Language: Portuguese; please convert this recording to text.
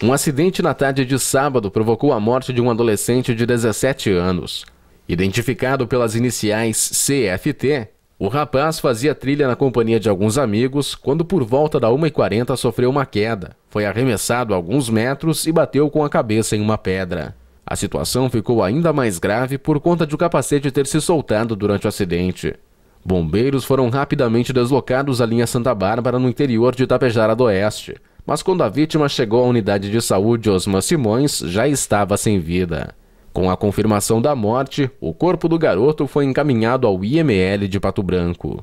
Um acidente na tarde de sábado provocou a morte de um adolescente de 17 anos. Identificado pelas iniciais CFT, o rapaz fazia trilha na companhia de alguns amigos quando, por volta da 1h40, sofreu uma queda. Foi arremessado alguns metros e bateu com a cabeça em uma pedra. A situação ficou ainda mais grave por conta de o capacete ter se soltado durante o acidente. Bombeiros foram rapidamente deslocados à linha Santa Bárbara, no interior de Itapejara do Oeste, mas quando a vítima chegou à unidade de saúde Osman Simões, já estava sem vida. Com a confirmação da morte, o corpo do garoto foi encaminhado ao IML de Pato Branco.